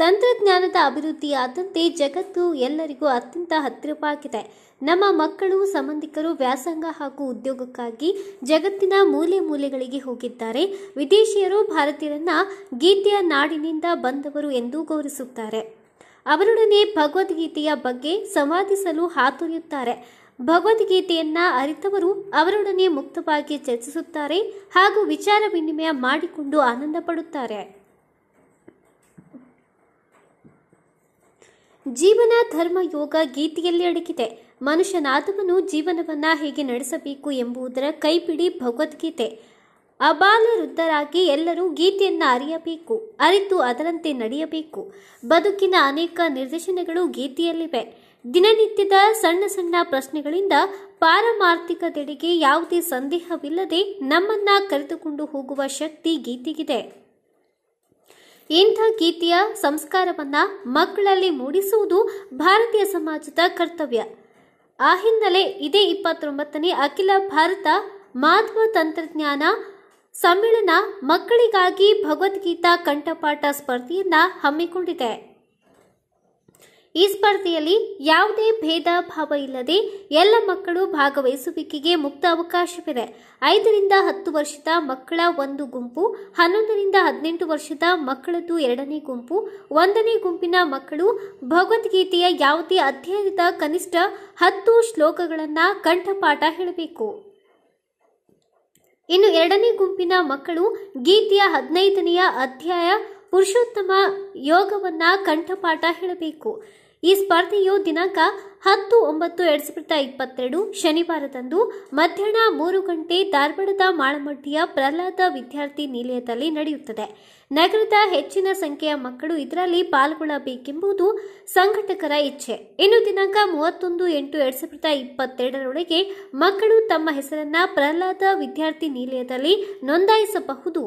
ತಂತ್ರಜ್ಞಾನದ ಅಭಿವೃದ್ಧಿಯಾದಂತೆ ಜಗತ್ತು ಎಲ್ಲರಿಗೂ ಅತ್ಯಂತ ಹತ್ತಿರವಾಗಿದೆ ನಮ್ಮ ಮಕ್ಕಳು ಸಂಬಂಧಿಕರು ವ್ಯಾಸಂಗ ಹಾಗೂ ಉದ್ಯೋಗಕ್ಕಾಗಿ ಜಗತ್ತಿನ ಮೂಲೆ ಮೂಲೆಗಳಿಗೆ ಹೋಗಿದ್ದಾರೆ ವಿದೇಶಿಯರು ಭಾರತೀಯರನ್ನ ಗೀತೆಯ ನಾಡಿನಿಂದ ಬಂದವರು ಎಂದು ಗೌರವಿಸುತ್ತಾರೆ ಅವರೊಡನೆ ಭಗವದ್ಗೀತೆಯ ಬಗ್ಗೆ ಸಂವಾದಿಸಲು ಹಾತೊರೆಯುತ್ತಾರೆ ಭಗವದ್ಗೀತೆಯನ್ನ ಅರಿತವರು ಅವರೊಡನೆ ಮುಕ್ತವಾಗಿ ಚರ್ಚಿಸುತ್ತಾರೆ ಹಾಗೂ ವಿಚಾರ ವಿನಿಮಯ ಮಾಡಿಕೊಂಡು ಆನಂದ ಪಡುತ್ತಾರೆ ಜೀವನ ಧರ್ಮ ಯೋಗ ಗೀತೆಯಲ್ಲಿ ಅಡಗಿದೆ ಮನುಷ್ಯನಾದವನು ಜೀವನವನ್ನ ಹೇಗೆ ನಡೆಸಬೇಕು ಎಂಬುದರ ಕೈಪಿಡಿ ಭಗವದ್ಗೀತೆ ಅಬಾಲ ವೃದ್ಧರಾಗಿ ಎಲ್ಲರೂ ಗೀತೆಯನ್ನು ಅರಿಯಬೇಕು ಅರಿತು ಅದರಂತೆ ನಡೆಯಬೇಕು ಬದುಕಿನ ಅನೇಕ ನಿರ್ದೇಶನಗಳು ಗೀತೆಯಲ್ಲಿವೆ ದಿನನಿತ್ಯದ ಸಣ್ಣ ಸಣ್ಣ ಪ್ರಶ್ನೆಗಳಿಂದ ಪಾರಮಾರ್ಥಿಕದೆಡೆಗೆ ಯಾವುದೇ ಸಂದೇಹವಿಲ್ಲದೆ ನಮ್ಮನ್ನ ಕರೆದುಕೊಂಡು ಹೋಗುವ ಶಕ್ತಿ ಗೀತೆಗಿದೆ ಇಂಥ ಗೀತೆಯ ಸಂಸ್ಕಾರವನ್ನ ಮಕ್ಕಳಲ್ಲಿ ಮೂಡಿಸುವುದು ಭಾರತೀಯ ಸಮಾಜದ ಕರ್ತವ್ಯ ಆ ಹಿನ್ನೆಲೆ ಇದೇ ಇಪ್ಪತ್ತೊಂಬತ್ತನೇ ಅಖಿಲ ಭಾರತ ಮಾಧ್ಯಮ ತಂತ್ರಜ್ಞಾನ ಸಮ್ಮೇಳನ ಮಕ್ಕಳಿಗಾಗಿ ಭಗವದ್ಗೀತಾ ಕಂಠಪಾಠ ಸ್ಪರ್ಧೆಯನ್ನ ಹಮ್ಮಿಕೊಂಡಿದೆ ಈ ಸ್ಪರ್ಧೆಯಲ್ಲಿ ಯಾವುದೇ ಭೇದ ಭಾವ ಇಲ್ಲದೆ ಎಲ್ಲ ಮಕ್ಕಳು ಭಾಗವಹಿಸುವಿಕೆಗೆ ಮುಕ್ತ ಅವಕಾಶವಿದೆ ಐದರಿಂದ ಹತ್ತು ವರ್ಷದ ಮಕ್ಕಳ ಒಂದು ಗುಂಪು ಹನ್ನೊಂದರಿಂದ ಹದಿನೆಂಟು ವರ್ಷದ ಮಕ್ಕಳದ್ದು ಎರಡನೇ ಗುಂಪು ಒಂದನೇ ಗುಂಪಿನ ಮಕ್ಕಳು ಭಗವದ್ಗೀತೆಯ ಯಾವುದೇ ಅಧ್ಯಯನದ ಕನಿಷ್ಠ ಹತ್ತು ಶ್ಲೋಕಗಳನ್ನು ಕಂಠಪಾಠ ಹೇಳಬೇಕು ಇನ್ನು ಎರಡನೇ ಗುಂಪಿನ ಮಕ್ಕಳು ಗೀತೆಯ ಹದಿನೈದನೆಯ ಅಧ್ಯಾಯ ಪುರುಷೋತ್ತಮ ಯೋಗವನ್ನ ಕಂಠಪಾಠ ಹೇಳಬೇಕು ಈ ಸ್ಪರ್ಧೆಯು ದಿನಾಂಕ ಹತ್ತು ಒಂಬತ್ತು ಎರಡು ಸಾವಿರದ ಇಪ್ಪತ್ತೆರಡು ಶನಿವಾರದಂದು ಮಧ್ಯಾಹ್ನ ಮೂರು ಗಂಟೆ ಧಾರವಾಡದ ಮಾಳಮಟ್ಟಿಯ ಪ್ರಹ್ಲಾದ ವಿದ್ಯಾರ್ಥಿ ನಿಲಯದಲ್ಲಿ ನಡೆಯುತ್ತದೆ ನಗರದ ಹೆಚ್ಚಿನ ಸಂಖ್ಯೆಯ ಮಕ್ಕಳು ಇದರಲ್ಲಿ ಪಾಲ್ಗೊಳ್ಳಬೇಕೆಂಬುದು ಸಂಘಟಕರ ಇಚ್ಛೆ ಇನ್ನು ದಿನಾಂಕ ಮೂವತ್ತೊಂದು ಎಂಟು ಎರಡು ಸಾವಿರದ ಇಪ್ಪತ್ತೆರಡರೊಳಗೆ ಮಕ್ಕಳು ತಮ್ಮ ಹೆಸರನ್ನ ಪ್ರಹ್ಲಾದ ವಿದ್ಯಾರ್ಥಿ ನಿಲಯದಲ್ಲಿ ನೋಂದಾಯಿಸಬಹುದು